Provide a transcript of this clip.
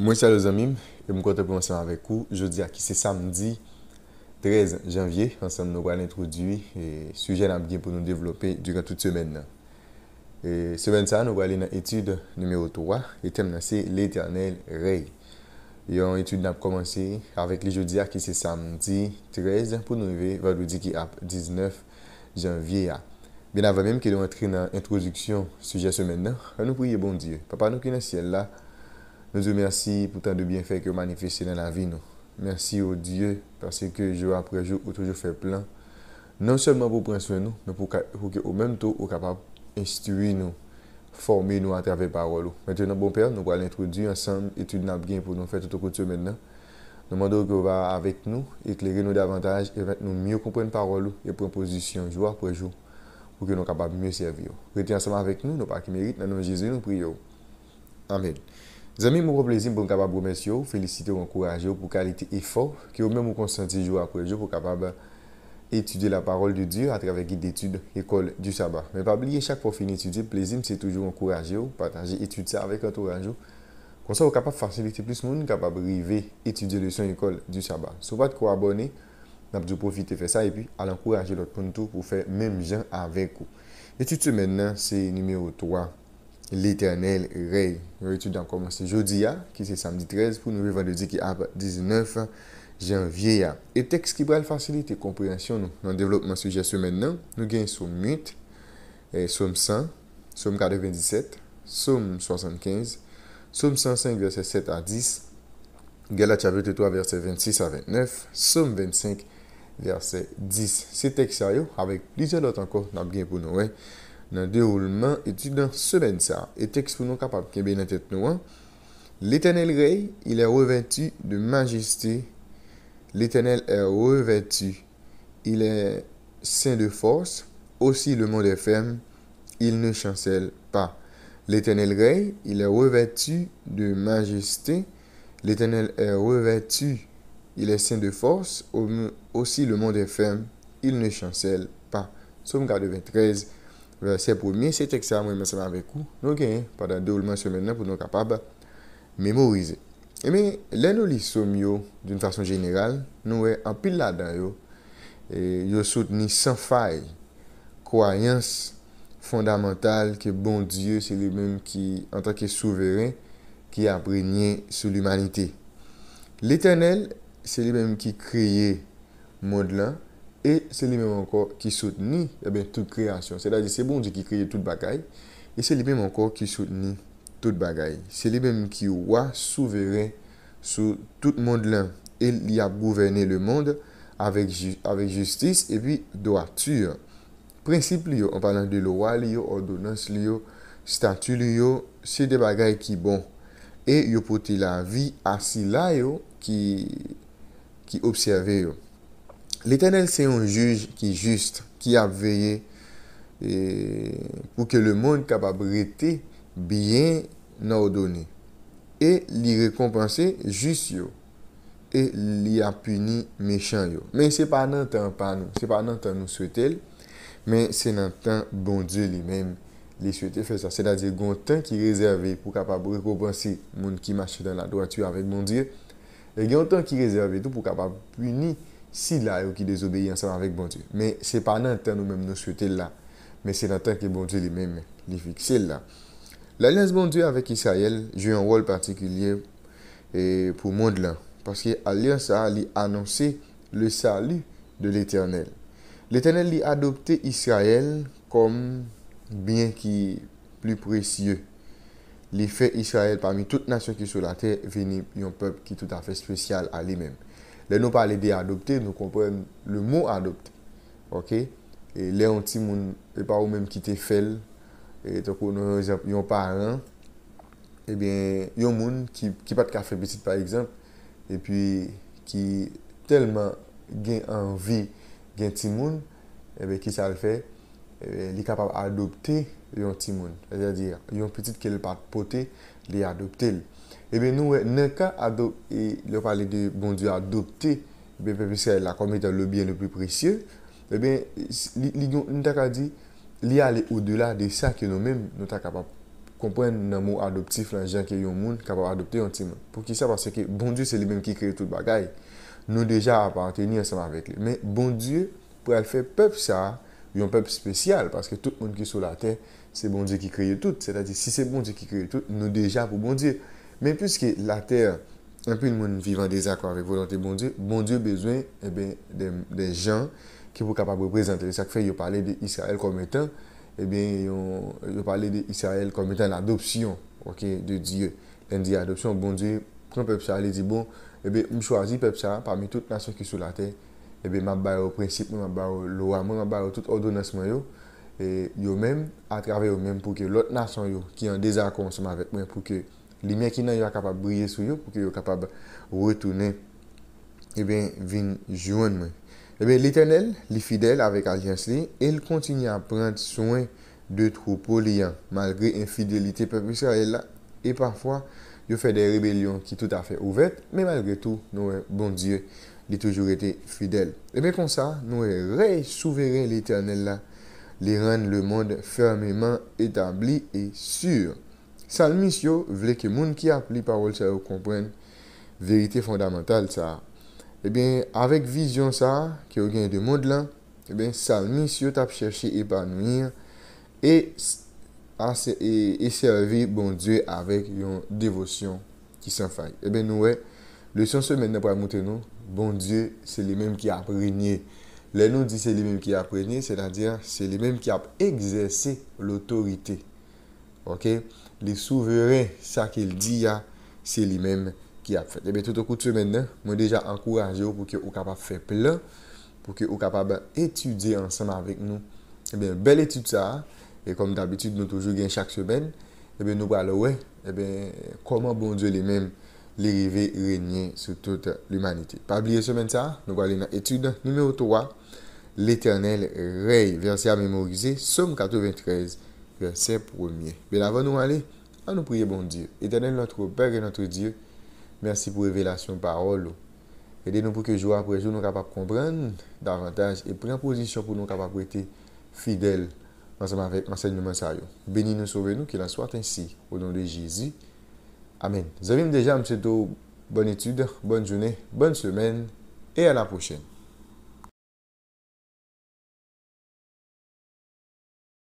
Mwen salo zanmim, e mwen konta pou ansan avèkou. Jodi akise samdi 13 janvye, ansan nou wè al introdwi e sujè nan ap gen pou nou devlopè duren tout semen nan. E semen sa nou wè alè nan etude noumèro 3, etem nan se l'Eternel Rey. Yon etude nan ap komanse avèk li jodi akise samdi 13, pou nou wè valwou di ki ap 19 janvye ya. Ben avè mèm ke lou antri nan introdwiksyon sujè semen nan, an nou priye bon diye, pa pa nou priye nan sien la, Nou zou mersi pou tan de bienfek yo manifeste nan la vi nou. Mersi ou diye, pese ke jou apre jou ou toujou fè plan, nan sèlman pou prenswen nou, mè pou ki ou mèm tou ou kapap institui nou, formi nou atreve parolou. Mètye nou bon pè, nou kwa l'introdye ansan etude nabgen pou nou fè toutokoutyo mèdnan. Nou mandou ki ou va avèk nou, ekleri nou davantaj, mètye nou myou kompren parolou, mètye nou mètye nou mètye nou mètye nou mètye nou mètye nou mètye nou mètye nou mètye nou mètye nou mè Dizami mouro plezim pou mkabab oumens yo, felisite ou ankouraje yo pou kalite e fo, ki ou mè mou konsenti jou akouraje yo pou kapab etude la parol de Diyo atreve gite d'etude ekol du Sabah. Mè pa blye chak pou fin etude, plezim se toujou ankouraje yo, patanje etude sa avek an tou anjou, konsa ou kapab fasilite plus moun, kapab rive etude le son ekol du Sabah. Sou pat kou abone, nabdou profite fe sa e pi al ankouraje lout poun tou pou fe mèm jen avèk ou. Etute mènen, se numèro 3. l'Eternel Rey. Rétude an komanse jodi ya, ki se samdi trez, pou nou revan de di ki ap 19 janvye ya. E teks ki brel fasilite komprensyon nou. Nan developman su jesu men nan, nou gen sou 8, soum 100, soum 47, soum 75, soum 105 verse 7 a 10, gela tchavete 3 verse 26 a 29, soum 25 verse 10. Se teks yoy, avèk plizye lot an kon nan gen pou nou wey, nan derouleman eti dan semen sa. E teks pou nou kapap kebe nan tet nou an. L'Etenel rey, il e revèti de majesté. L'Etenel e revèti, il e sen de force, osi le mon de fem, il ne chansel pa. L'Etenel rey, il e revèti de majesté. L'Etenel e revèti, il e sen de force, osi le mon de fem, il ne chansel pa. Soum gade ve trez. Ve se pou miye, se tek sa mwen mwen seman vekou, nou genye, padan doubleman semen nan pou nou kapab memorize. Eme, lè nou li som yo doun fason general, nou wè an pil la dan yo, yo sot ni san fay kwayans fondamental ke bon Diyo se li mwen ki an tanke souveren ki aprenye sou l'humanite. L'Eternel se li mwen ki kriye mod lan, Et c'est le même encore qui soutenit eh toute création. C'est-à-dire, c'est bon, je dis, qui crée tout bagaille. Et c'est le même encore qui soutenit tout bagaille. C'est le même qui oua souverain sous tout monde l'un. Et il y a gouverné le monde avec justice et puis doit-tu. Principe li yo, en parlant de l'oie li yo, ordonnance li yo, statu li yo, c'est des bagailles qui bon. Et yo pote la vie assis là yo, ki observe yo. L'Eternel se yon juj ki just ki ap veye pou ke le moun kapab rete biyen nan o doni. E li rekompense just yo. E li ap puni mechan yo. Men se pa nan tan panou. Se pa nan tan nou souetel. Men se nan tan bon die li men li souetel fe sa. Se da di gontan ki rezerve pou kapab rekompense moun ki mache dan la doa tu avet bon die. E gontan ki rezerve tou pou kapab puni Si la yo ki désobéye ansan avèk bon Dieu. Mè se pa nan ten nou mèm nou svetè la. Mè se nan ten ki bon Dieu li mèm li fiksel la. L'alliance bon Dieu avèk Yisrael jè yon rol partikulye eh, pou monde la. Paske alliance a li anonsè le sali de l'Eternel. L'Eternel li adopte Yisrael kom byen ki pli presye. Li fè Yisrael parmi tout nasyon ki sou la tè veni yon pep ki tout afè spesyal a li mèm. Le nou pale de adopte, nou kompwen le mou adopte. Ok? E le yon ti moun, e pa ou menm ki te fel, e tokou nou yon paran, e eh ben yon moun ki pat kafe petite par exemple, e pi ki telman gen anvi gen ti moun, e eh ben ki sa le fe, e eh ben li kapap adopte yon ti moun. E zade yon petite ke li pat pote, li adopte li. E bè nou wè, nè ka adopte, lè pa lè de bon dieu adopte, bè pè pè pè se la komè tè lè biè lè pè preciè, e bè, lè yon, nou ta ka di, lè yalè ou dè la de sa ki nou mèm, nou ta kapa kompwen nan mou adoptif lan jen ki yon moun, kapa wè adopte yon timon. Pou ki sa, pwase ki, bon dieu se lè mèm ki kreye tout bagay, nou deja aparente ni ansem avèk lè. Mè, bon dieu, pou el fè pep sa, yon pep spesyal, paske tout moun ki sou la ten, se bon dieu ki kreye tout, se ta di Men pwiske la ter, anpil moun vivan dezakwa ve volante bon die, bon die bezwen, e eh ben, de jen ki pou kapab reprezentle. Sak fe, yo pale de Israel kon metan, e eh ben, yo pale de Israel kon metan l'adoption, ok, de die. Ten di adoption, bon die, kon pep sa, li di, bon, e eh ben, mw chwazi pep sa, parmi tout nasyon ki sou la ter, e ben, mabaye ou prinsip, mabaye ou loa, mabaye ou tout odonansman yo, e yo men, atrave yo men, pou ke lot nasyon yo ki an dezakwa ansman vek men, pou ke... Li mèkina yo a kapab brye sou yo pou ki yo kapab retounen. E bè vin joun mwen. Eh e bè l'Eternel, li fidèl avèk al jans li, el kontini a prant souen de trou poliyan. Malgrè infidèlite pèpise a el la, e pwafwa yo fè de rebelyon ki tout a fè ouvèt, mè malgrè tou nou e eh, bondye li toujou etè fidèl. E eh bè kon sa nou e re souveren l'Eternel la, li rèn le moun fermèman etabli et sur. Salmi syo vle ke moun ki ap li parol sa yo kompren verite fondamental sa. E ben, avek vizyon sa, ki yo gen de moun lan, e ben, salmi syo tap chershi epanouyir e, e serve bon Diyo avek yon devosyon ki san fay. E ben, nou we, le son semen apwa mouten nou, bon Diyo se li menm ki ap renyi. Le nou di se li menm ki ap renyi, se la diyan, se li menm ki ap egzese l'otoritey. les souverains, souveren sa ke c'est di ya, qui li menm et ap tout au kout de nan, mwen deja ankouraje pour que vous ou que fe plan, pou ki ou kapap etudye ansama avek nou. Ebe, eh bel etude sa, hein. e kom d'abitude nou toujou gen chak semen, eh ebe nou pral wè, ebe, eh comment bon Dieu les mêmes les rive renyen sur toute l'humanité Pas oublier semaine ça. Nous pral aller dans etude numéro 3, l'éternel Rey, verset à mémoriser somme 93, verset 1 Mais avant nous aller, à nous prier, bon Dieu. Éternel, notre Père et notre Dieu, merci pour révélation parole. Aidez-nous pour que jour après jour, nous capables de comprendre davantage et prendre position pour nous capables être fidèles ensemble avec l'enseignement Bénis-nous, sauvez-nous, qu'il en soit ainsi. Au nom de Jésus. Amen. Vous avez déjà, M. bonne étude, bonne journée, bonne semaine et à la prochaine.